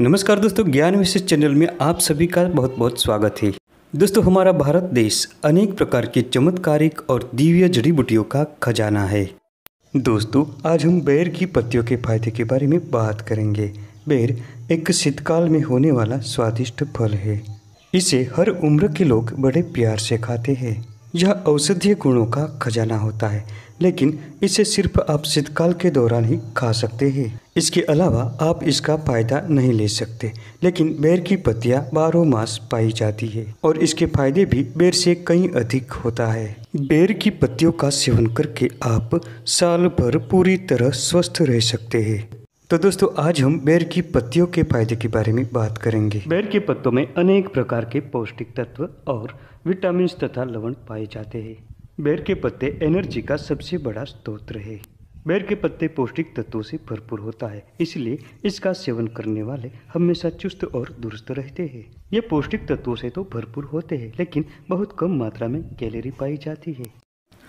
नमस्कार दोस्तों ज्ञान विशेष चैनल में आप सभी का बहुत बहुत स्वागत है दोस्तों हमारा भारत देश अनेक प्रकार के चमत्कारिक और दिव्य जड़ी बूटियों का खजाना है दोस्तों आज हम बेर की पत्तियों के फायदे के बारे में बात करेंगे बेर एक शीतकाल में होने वाला स्वादिष्ट फल है इसे हर उम्र के लोग बड़े प्यार से खाते हैं यह औषधीय गुणों का खजाना होता है लेकिन इसे सिर्फ आप शीतकाल के दौरान ही खा सकते हैं इसके अलावा आप इसका फायदा नहीं ले सकते लेकिन बेर की पत्तियाँ बारह मास पाई जाती है और इसके फायदे भी बेर से कहीं अधिक होता है बेर की पत्तियों का सेवन करके आप साल भर पूरी तरह स्वस्थ रह सकते हैं तो दोस्तों आज हम बेर की पत्तियों के फायदे के बारे में बात करेंगे बेर के पत्तों में अनेक प्रकार के पौष्टिक तत्व और विटामिन तथा लवण पाए जाते हैं बेर के पत्ते एनर्जी का सबसे बड़ा स्रोत है बेर के पत्ते पौष्टिक तत्वों से भरपूर होता है इसलिए इसका सेवन करने वाले हमेशा चुस्त और दुरुस्त रहते हैं ये पौष्टिक तत्वों से तो भरपूर होते हैं लेकिन बहुत कम मात्रा में कैलोरी पाई जाती है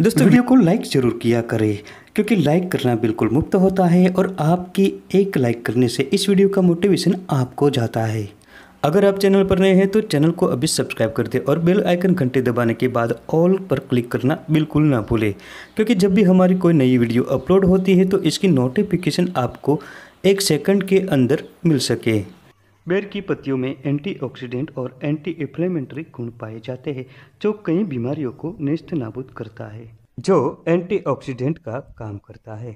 दोस्तों वीडियो को लाइक जरूर किया करें क्योंकि लाइक करना बिल्कुल मुफ्त होता है और आपकी एक लाइक करने से इस वीडियो का मोटिवेशन आपको जाता है अगर आप चैनल पर नए हैं तो चैनल को अभी सब्सक्राइब कर दें और बेल आइकन घंटे दबाने के बाद ऑल पर क्लिक करना बिल्कुल ना भूलें क्योंकि जब भी हमारी कोई नई वीडियो अपलोड होती है तो इसकी नोटिफिकेशन आपको एक सेकंड के अंदर मिल सके बेर की पत्तियों में एंटीऑक्सीडेंट और एंटी इफ्लेमेंट्री गुण पाए जाते हैं जो कई बीमारियों को नेस्त नाबूद करता है जो एंटीऑक्सीडेंट का काम करता है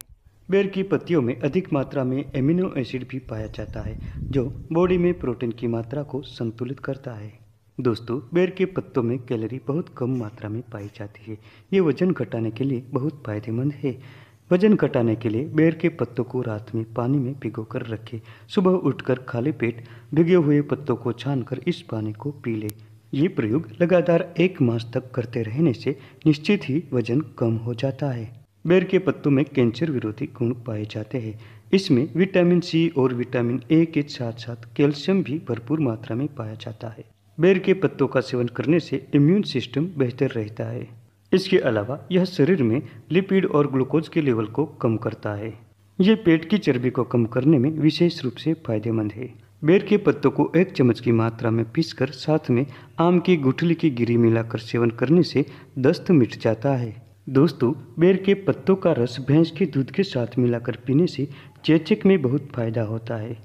बेर की पत्तियों में अधिक मात्रा में एमिनो एसिड भी पाया जाता है जो बॉडी में प्रोटीन की मात्रा को संतुलित करता है दोस्तों बेर के पत्तों में कैलोरी बहुत कम मात्रा में पाई जाती है ये वजन घटाने के लिए बहुत फायदेमंद है वजन घटाने के लिए बेर के पत्तों को रात में पानी में भिगोकर रखें सुबह उठकर खाली पेट भिगे हुए पत्तों को छानकर इस पानी को पी लें ये प्रयोग लगातार एक मास तक करते रहने से निश्चित ही वजन कम हो जाता है बेर के पत्तों में कैंसर विरोधी गुण पाए जाते हैं इसमें विटामिन सी और विटामिन ए के साथ साथ कैल्शियम भी भरपूर मात्रा में पाया जाता है बेर के पत्तों का सेवन करने से इम्यून सिस्टम बेहतर रहता है इसके अलावा यह शरीर में लिपिड और ग्लूकोज के लेवल को कम करता है ये पेट की चर्बी को कम करने में विशेष रूप से फायदेमंद है बेर के पत्तों को एक चम्मच की मात्रा में पीसकर साथ में आम की गुठली की गिरी मिलाकर सेवन करने से दस्त मिट जाता है दोस्तों बेर के पत्तों का रस भैंस के दूध के साथ मिलाकर पीने से चेचक में बहुत फायदा होता है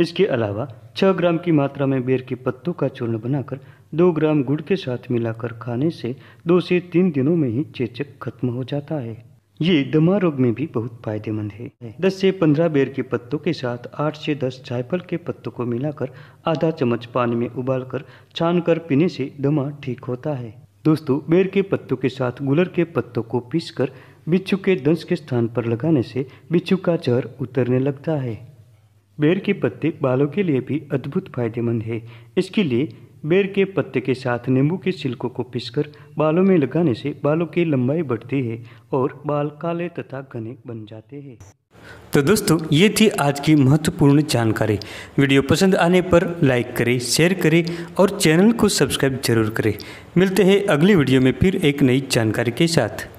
इसके अलावा छः ग्राम की मात्रा में बेर के पत्तों का चूर्ण बनाकर दो ग्राम गुड़ के साथ मिलाकर खाने से दो से तीन दिनों में ही चेचक खत्म हो जाता है ये दमा रोग में भी बहुत फायदेमंद है दस से पंद्रह बेर के पत्तों के साथ आठ से दस जायफल के पत्तों को मिलाकर आधा चम्मच पानी में उबालकर छान कर पीने से दमा ठीक होता है दोस्तों बेर के पत्तों के साथ गुलर के पत्तों को पीसकर बिच्छू के दंश के स्थान पर लगाने से बिच्छू का जहर उतरने लगता है बेर के पत्ते बालों के लिए भी अद्भुत फायदेमंद है इसके लिए बेर के पत्ते के साथ नींबू के छिलकों को पीसकर बालों में लगाने से बालों की लंबाई बढ़ती है और बाल काले तथा घने बन जाते हैं तो दोस्तों ये थी आज की महत्वपूर्ण जानकारी वीडियो पसंद आने पर लाइक करें शेयर करें और चैनल को सब्सक्राइब जरूर करें मिलते हैं अगली वीडियो में फिर एक नई जानकारी के साथ